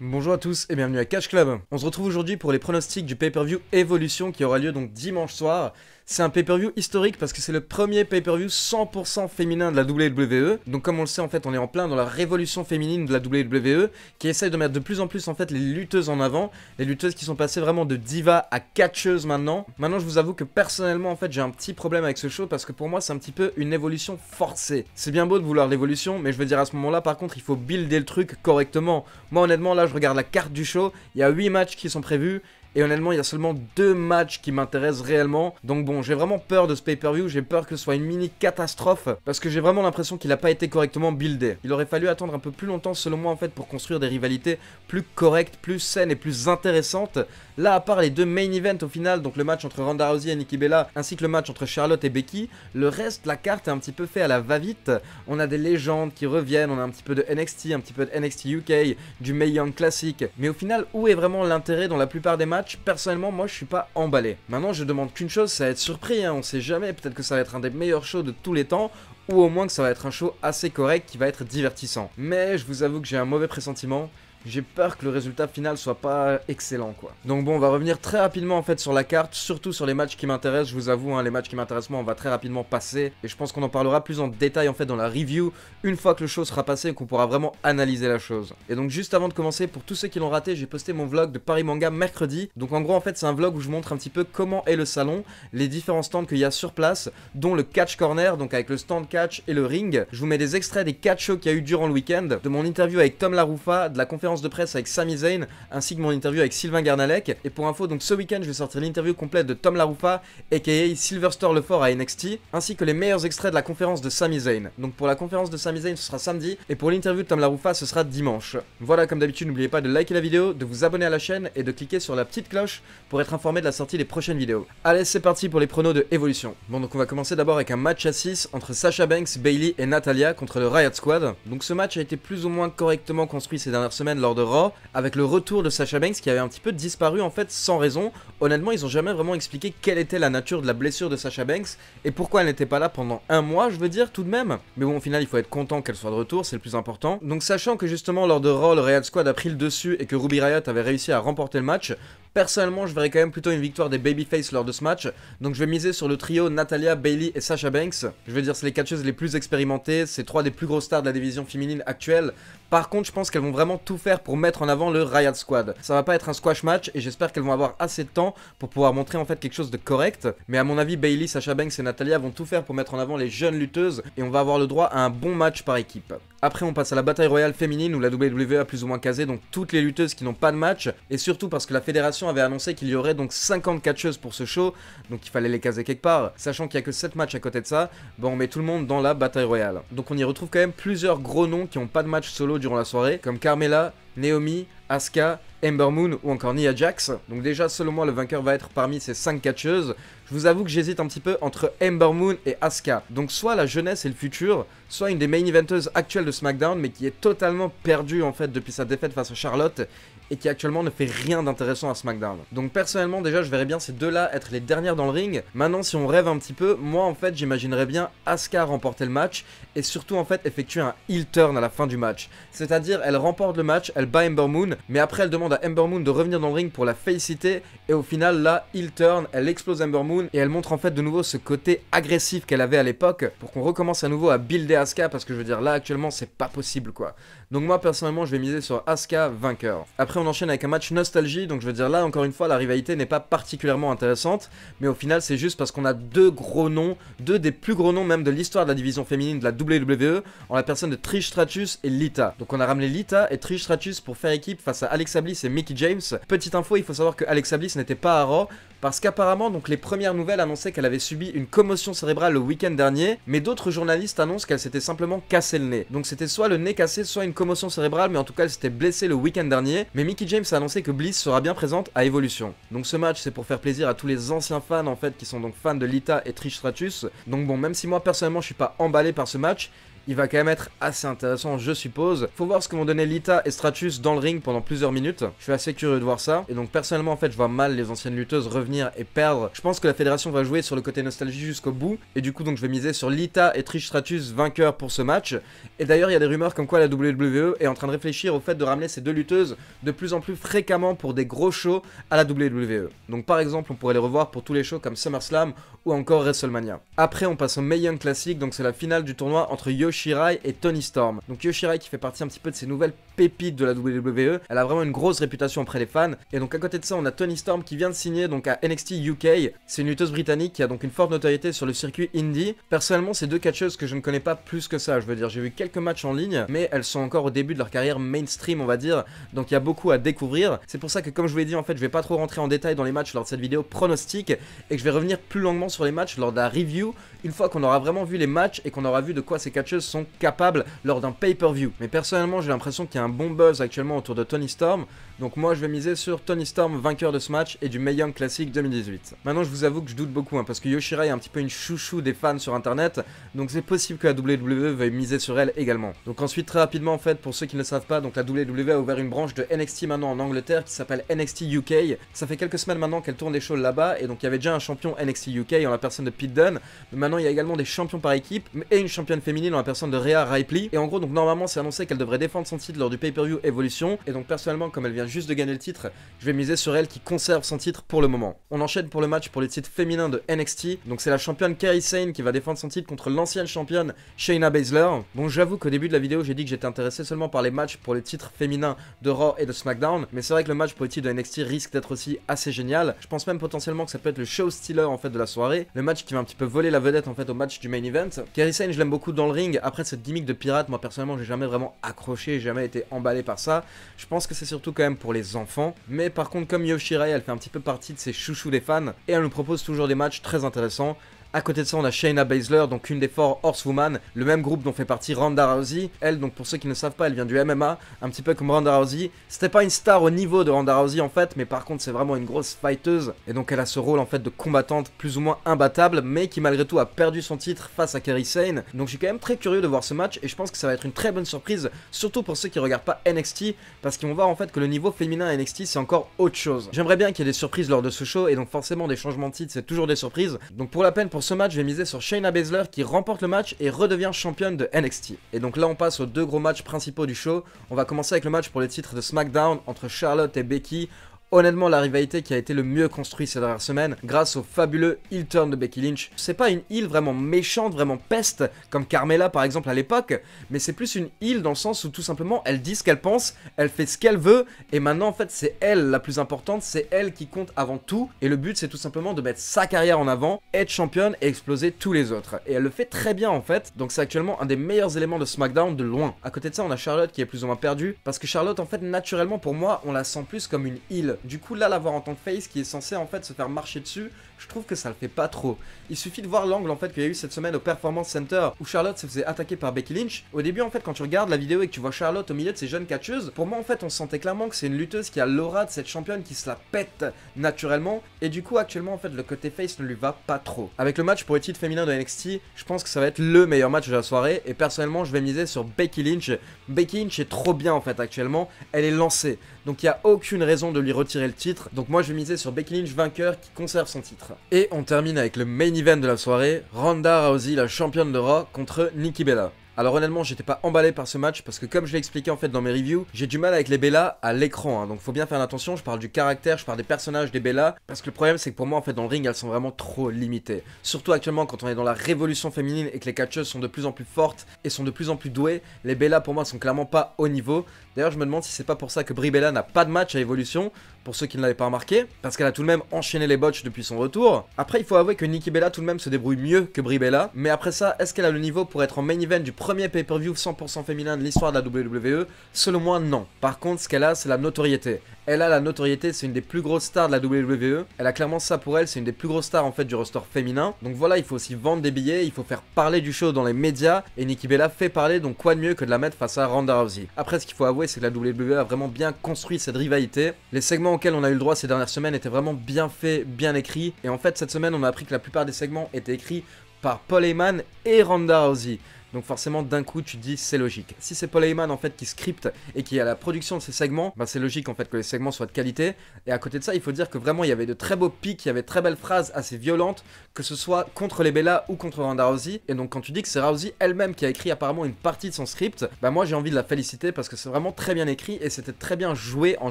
Bonjour à tous et bienvenue à Cash Club. On se retrouve aujourd'hui pour les pronostics du pay-per-view Evolution qui aura lieu donc dimanche soir. C'est un pay-per-view historique parce que c'est le premier pay-per-view 100% féminin de la WWE. Donc comme on le sait en fait, on est en plein dans la révolution féminine de la WWE qui essaye de mettre de plus en plus en fait les lutteuses en avant, les lutteuses qui sont passées vraiment de diva à catcheuse maintenant. Maintenant, je vous avoue que personnellement en fait, j'ai un petit problème avec ce show parce que pour moi, c'est un petit peu une évolution forcée. C'est bien beau de vouloir l'évolution, mais je veux dire à ce moment-là par contre, il faut builder le truc correctement. Moi honnêtement, là, je regarde la carte du show, il y a 8 matchs qui sont prévus. Et honnêtement, il y a seulement deux matchs qui m'intéressent réellement. Donc bon, j'ai vraiment peur de ce pay-per-view. J'ai peur que ce soit une mini catastrophe. Parce que j'ai vraiment l'impression qu'il n'a pas été correctement buildé. Il aurait fallu attendre un peu plus longtemps, selon moi, en fait, pour construire des rivalités plus correctes, plus saines et plus intéressantes. Là, à part les deux main events au final, donc le match entre Ronda Rousey et Nikki Bella, ainsi que le match entre Charlotte et Becky, le reste, la carte est un petit peu fait à la va-vite. On a des légendes qui reviennent, on a un petit peu de NXT, un petit peu de NXT UK, du Mae Young classique. Mais au final, où est vraiment l'intérêt dans la plupart des matchs personnellement, moi, je suis pas emballé. Maintenant, je demande qu'une chose, ça va être surpris, hein. on sait jamais, peut-être que ça va être un des meilleurs shows de tous les temps, ou au moins que ça va être un show assez correct qui va être divertissant. Mais je vous avoue que j'ai un mauvais pressentiment, j'ai peur que le résultat final soit pas excellent quoi. Donc bon, on va revenir très rapidement en fait sur la carte, surtout sur les matchs qui m'intéressent, je vous avoue, hein, les matchs qui m'intéressent on va très rapidement passer, et je pense qu'on en parlera plus en détail en fait dans la review, une fois que le show sera passé et qu'on pourra vraiment analyser la chose. Et donc juste avant de commencer, pour tous ceux qui l'ont raté, j'ai posté mon vlog de Paris Manga mercredi, donc en gros en fait c'est un vlog où je montre un petit peu comment est le salon, les différents stands qu'il y a sur place, dont le catch corner, donc avec le stand catch et le ring, je vous mets des extraits des catch shows qu'il y a eu durant le week-end, de mon interview avec Tom Laroufa, de la conférence de presse avec Sami Zayn, ainsi que mon interview avec Sylvain Garnalec. Et pour info, donc ce week-end, je vais sortir l'interview complète de Tom Laroufa, aka Silver Lefort à NXT, ainsi que les meilleurs extraits de la conférence de Sami Zayn. Donc pour la conférence de Sami Zayn, ce sera samedi, et pour l'interview de Tom Laroufa, ce sera dimanche. Voilà, comme d'habitude, n'oubliez pas de liker la vidéo, de vous abonner à la chaîne et de cliquer sur la petite cloche pour être informé de la sortie des prochaines vidéos. Allez, c'est parti pour les pronos de Evolution. Bon, donc on va commencer d'abord avec un match à 6 entre Sasha Banks, Bailey et Natalia contre le Riot Squad. Donc ce match a été plus ou moins correctement construit ces dernières semaines lors de Raw avec le retour de Sasha Banks qui avait un petit peu disparu en fait sans raison. Honnêtement, ils ont jamais vraiment expliqué quelle était la nature de la blessure de Sasha Banks et pourquoi elle n'était pas là pendant un mois, je veux dire tout de même. Mais bon, au final, il faut être content qu'elle soit de retour, c'est le plus important. Donc sachant que justement lors de Raw, le Real Squad a pris le dessus et que Ruby Riot avait réussi à remporter le match, Personnellement, je verrais quand même plutôt une victoire des Babyface lors de ce match. Donc je vais miser sur le trio Natalia, Bailey et Sasha Banks. Je veux dire, c'est les catcheuses les plus expérimentées, c'est trois des plus grosses stars de la division féminine actuelle. Par contre, je pense qu'elles vont vraiment tout faire pour mettre en avant le Riot Squad. Ça va pas être un squash match et j'espère qu'elles vont avoir assez de temps pour pouvoir montrer en fait quelque chose de correct. Mais à mon avis, Bailey, Sasha Banks et Natalia vont tout faire pour mettre en avant les jeunes lutteuses et on va avoir le droit à un bon match par équipe. Après, on passe à la bataille royale féminine où la WWE a plus ou moins casé donc toutes les lutteuses qui n'ont pas de match et surtout parce que la fédération avait annoncé qu'il y aurait donc 50 catcheuses pour ce show, donc il fallait les caser quelque part. Sachant qu'il n'y a que 7 matchs à côté de ça, bon on met tout le monde dans la bataille royale. Donc on y retrouve quand même plusieurs gros noms qui n'ont pas de match solo durant la soirée, comme Carmela, Naomi, Asuka, Ember Moon ou encore Nia Jax. Donc déjà, selon moi, le vainqueur va être parmi ces 5 catcheuses. Je vous avoue que j'hésite un petit peu entre Ember Moon et Asuka. Donc soit la jeunesse et le futur, soit une des main eventeuses actuelles de SmackDown, mais qui est totalement perdue en fait depuis sa défaite face à Charlotte et qui actuellement ne fait rien d'intéressant à SmackDown. Donc personnellement déjà je verrais bien ces deux-là être les dernières dans le ring. Maintenant si on rêve un petit peu, moi en fait j'imaginerais bien Asuka remporter le match et surtout en fait effectuer un heel turn à la fin du match. C'est-à-dire elle remporte le match, elle bat Ember Moon, mais après elle demande à Ember Moon de revenir dans le ring pour la féliciter et au final là heel turn, elle explose Ember Moon et elle montre en fait de nouveau ce côté agressif qu'elle avait à l'époque pour qu'on recommence à nouveau à builder Asuka parce que je veux dire là actuellement c'est pas possible quoi. Donc moi personnellement je vais miser sur Asuka vainqueur. Après on enchaîne avec un match nostalgie donc je veux dire là encore une fois la rivalité n'est pas particulièrement intéressante mais au final c'est juste parce qu'on a deux gros noms, deux des plus gros noms même de l'histoire de la division féminine de la WWE en la personne de Trish Stratus et Lita. Donc on a ramené Lita et Trish Stratus pour faire équipe face à Alexa Bliss et Mickey James. Petite info il faut savoir que Alexa Bliss n'était pas à Raw parce qu'apparemment donc les premières nouvelles annonçaient qu'elle avait subi une commotion cérébrale le week-end dernier, mais d'autres journalistes annoncent qu'elle s'était simplement cassé le nez. Donc c'était soit le nez cassé, soit une commotion cérébrale, mais en tout cas elle s'était blessée le week-end dernier, mais Mickey James a annoncé que Bliss sera bien présente à Evolution. Donc ce match c'est pour faire plaisir à tous les anciens fans en fait qui sont donc fans de Lita et Trish Stratus, donc bon même si moi personnellement je suis pas emballé par ce match, il va quand même être assez intéressant, je suppose. Faut voir ce que vont donner Lita et Stratus dans le ring pendant plusieurs minutes. Je suis assez curieux de voir ça. Et donc, personnellement, en fait, je vois mal les anciennes lutteuses revenir et perdre. Je pense que la fédération va jouer sur le côté nostalgie jusqu'au bout. Et du coup, donc, je vais miser sur Lita et Trish Stratus vainqueurs pour ce match. Et d'ailleurs, il y a des rumeurs comme quoi la WWE est en train de réfléchir au fait de ramener ces deux lutteuses de plus en plus fréquemment pour des gros shows à la WWE. Donc, par exemple, on pourrait les revoir pour tous les shows comme SummerSlam ou encore WrestleMania. Après, on passe au Mayhem Classic, donc c'est la finale du tournoi entre Yoshi Shirai et Tony Storm. Donc Yoshirai qui fait partie un petit peu de ces nouvelles pépites de la WWE, elle a vraiment une grosse réputation auprès des fans. Et donc à côté de ça, on a Tony Storm qui vient de signer donc à NXT UK. C'est une lutteuse britannique qui a donc une forte notoriété sur le circuit indie. Personnellement, ces deux catcheuses que je ne connais pas plus que ça. Je veux dire, j'ai vu quelques matchs en ligne, mais elles sont encore au début de leur carrière mainstream, on va dire. Donc il y a beaucoup à découvrir. C'est pour ça que comme je vous l'ai dit, en fait, je vais pas trop rentrer en détail dans les matchs lors de cette vidéo pronostique et que je vais revenir plus longuement sur les matchs lors de la review une fois qu'on aura vraiment vu les matchs et qu'on aura vu de quoi ces catcheuses sont capables lors d'un pay-per-view. Mais personnellement, j'ai l'impression qu'il y a un bon buzz actuellement autour de Tony Storm. Donc moi je vais miser sur Tony Storm vainqueur de ce match et du Mae Young Classic 2018. Maintenant je vous avoue que je doute beaucoup hein, parce que Yoshira est un petit peu une chouchou des fans sur internet donc c'est possible que la WWE veuille miser sur elle également. Donc ensuite très rapidement en fait pour ceux qui ne le savent pas donc la WWE a ouvert une branche de NXT maintenant en Angleterre qui s'appelle NXT UK. Ça fait quelques semaines maintenant qu'elle tourne des shows là-bas et donc il y avait déjà un champion NXT UK en la personne de Pete Dunne mais maintenant il y a également des champions par équipe et une championne féminine en la personne de Rhea Ripley et en gros donc normalement c'est annoncé qu'elle devrait défendre son titre lors du pay-per-view Evolution et donc personnellement comme elle vient juste de gagner le titre. Je vais miser sur elle qui conserve son titre pour le moment. On enchaîne pour le match pour les titres féminins de NXT. Donc c'est la championne Kairi Sane qui va défendre son titre contre l'ancienne championne Shayna Baszler. Bon j'avoue qu'au début de la vidéo j'ai dit que j'étais intéressé seulement par les matchs pour les titres féminins de Raw et de SmackDown. Mais c'est vrai que le match pour les titres de NXT risque d'être aussi assez génial. Je pense même potentiellement que ça peut être le show stealer en fait de la soirée. Le match qui va un petit peu voler la vedette en fait au match du main event. Kairi Sane je l'aime beaucoup dans le ring. Après cette gimmick de pirate moi personnellement j'ai jamais vraiment accroché, jamais été emballé par ça. Je pense que c'est surtout quand même pour les enfants. Mais par contre, comme Yoshirai, elle fait un petit peu partie de ses chouchous des fans, et elle nous propose toujours des matchs très intéressants. À côté de ça, on a Shayna Baszler, donc une des four Horsewoman, le même groupe dont fait partie Ronda Rousey. Elle, donc pour ceux qui ne savent pas, elle vient du MMA, un petit peu comme Ronda Rousey. C'était pas une star au niveau de Ronda Rousey en fait, mais par contre, c'est vraiment une grosse fighteuse. Et donc, elle a ce rôle en fait de combattante plus ou moins imbattable, mais qui malgré tout a perdu son titre face à Kerry Sane. Donc, je suis quand même très curieux de voir ce match et je pense que ça va être une très bonne surprise, surtout pour ceux qui regardent pas NXT, parce qu'ils vont voir en fait que le niveau féminin à NXT c'est encore autre chose. J'aimerais bien qu'il y ait des surprises lors de ce show et donc forcément des changements de titre, c'est toujours des surprises. Donc, pour la peine, pour pour ce match, je vais miser sur Shayna Baszler qui remporte le match et redevient championne de NXT. Et donc là, on passe aux deux gros matchs principaux du show. On va commencer avec le match pour les titres de SmackDown entre Charlotte et Becky honnêtement la rivalité qui a été le mieux construite ces dernières semaines grâce au fabuleux heel turn de Becky Lynch. C'est pas une île vraiment méchante, vraiment peste, comme Carmela par exemple à l'époque, mais c'est plus une île dans le sens où tout simplement elle dit ce qu'elle pense, elle fait ce qu'elle veut, et maintenant en fait c'est elle la plus importante, c'est elle qui compte avant tout, et le but c'est tout simplement de mettre sa carrière en avant, être championne et exploser tous les autres. Et elle le fait très bien en fait, donc c'est actuellement un des meilleurs éléments de SmackDown de loin. À côté de ça on a Charlotte qui est plus ou moins perdue, parce que Charlotte en fait naturellement pour moi on la sent plus comme une île du coup, là, voir en tant que face qui est censé en fait se faire marcher dessus, je trouve que ça le fait pas trop. Il suffit de voir l'angle en fait qu'il y a eu cette semaine au Performance Center où Charlotte se faisait attaquer par Becky Lynch. Au début, en fait, quand tu regardes la vidéo et que tu vois Charlotte au milieu de ces jeunes catcheuses, pour moi, en fait, on sentait clairement que c'est une lutteuse qui a l'aura de cette championne qui se la pète naturellement. Et du coup, actuellement, en fait, le côté face ne lui va pas trop. Avec le match pour les titre féminin de NXT, je pense que ça va être le meilleur match de la soirée. Et personnellement, je vais miser sur Becky Lynch. Becky Lynch est trop bien en fait actuellement. Elle est lancée. Donc il n'y a aucune raison de lui retirer le titre. Donc moi je vais miser sur Becky Lynch vainqueur qui conserve son titre. Et on termine avec le main event de la soirée, Ronda Rousey la championne de Raw contre Nikki Bella. Alors honnêtement, j'étais pas emballé par ce match parce que comme je l'ai expliqué en fait dans mes reviews, j'ai du mal avec les Bella à l'écran. Hein. donc faut bien faire attention, je parle du caractère, je parle des personnages des Bella parce que le problème c'est que pour moi en fait dans le ring, elles sont vraiment trop limitées. Surtout actuellement quand on est dans la révolution féminine et que les catcheuses sont de plus en plus fortes et sont de plus en plus douées, les Bella pour moi sont clairement pas au niveau. D'ailleurs, je me demande si c'est pas pour ça que Brie Bella n'a pas de match à évolution pour ceux qui ne l'avaient pas remarqué, parce qu'elle a tout de même enchaîné les botches depuis son retour. Après, il faut avouer que Nikki Bella tout de même se débrouille mieux que Brie Bella, mais après ça, est-ce qu'elle a le niveau pour être en main event du premier pay-per-view 100% féminin de l'histoire de la WWE Selon moi, non. Par contre, ce qu'elle a, c'est la notoriété elle a la notoriété, c'est une des plus grosses stars de la WWE. Elle a clairement ça pour elle, c'est une des plus grosses stars en fait du roster féminin. Donc voilà, il faut aussi vendre des billets, il faut faire parler du show dans les médias. Et Nikki Bella fait parler, donc quoi de mieux que de la mettre face à Ronda Rousey. Après, ce qu'il faut avouer, c'est que la WWE a vraiment bien construit cette rivalité. Les segments auxquels on a eu le droit ces dernières semaines étaient vraiment bien faits, bien écrits. Et en fait, cette semaine, on a appris que la plupart des segments étaient écrits par Paul Heyman et Ronda Rousey. Donc forcément, d'un coup, tu dis c'est logique. Si c'est Paul Heyman en fait qui script et qui a la production de ces segments, ben, c'est logique en fait que les segments soient de qualité. Et à côté de ça, il faut dire que vraiment il y avait de très beaux pics, il y avait très belles phrases assez violentes, que ce soit contre les Bella ou contre Ronda Rousey. Et donc quand tu dis que c'est Rousey elle-même qui a écrit apparemment une partie de son script, ben, moi j'ai envie de la féliciter parce que c'est vraiment très bien écrit et c'était très bien joué en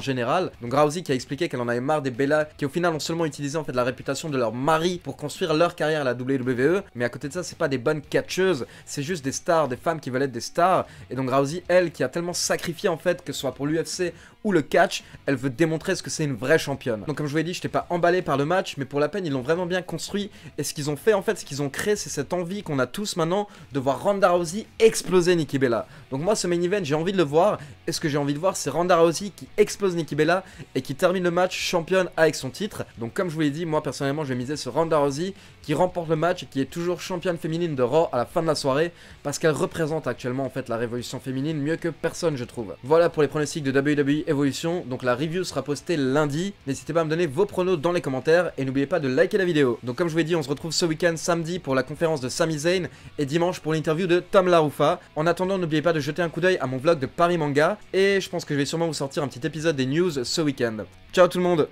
général. Donc Rousey qui a expliqué qu'elle en avait marre des Bella qui au final ont seulement utilisé en fait la réputation de leur mari pour construire leur carrière à la WWE, mais à côté de ça, c'est pas des bonnes catcheuses, c'est juste des des stars, des femmes qui veulent être des stars. Et donc Rousey, elle, qui a tellement sacrifié en fait, que ce soit pour l'UFC le catch, elle veut démontrer ce que c'est une vraie championne. Donc comme je vous l'ai dit, je n'étais pas emballé par le match, mais pour la peine, ils l'ont vraiment bien construit. Et ce qu'ils ont fait en fait, ce qu'ils ont créé, c'est cette envie qu'on a tous maintenant de voir Ronda Rousey exploser Nikki Bella. Donc moi, ce main event, j'ai envie de le voir. Et ce que j'ai envie de voir, c'est Ronda Rousey qui explose Nikki Bella et qui termine le match championne avec son titre. Donc comme je vous l'ai dit, moi personnellement, je vais miser sur Ronda Rousey qui remporte le match et qui est toujours championne féminine de Raw à la fin de la soirée parce qu'elle représente actuellement en fait la révolution féminine mieux que personne, je trouve. Voilà pour les pronostics de WWE donc la review sera postée lundi. N'hésitez pas à me donner vos pronos dans les commentaires et n'oubliez pas de liker la vidéo. Donc comme je vous l'ai dit, on se retrouve ce week-end samedi pour la conférence de Sami Zayn et dimanche pour l'interview de Tom Laroufa. En attendant, n'oubliez pas de jeter un coup d'œil à mon vlog de Paris Manga et je pense que je vais sûrement vous sortir un petit épisode des news ce week-end. Ciao tout le monde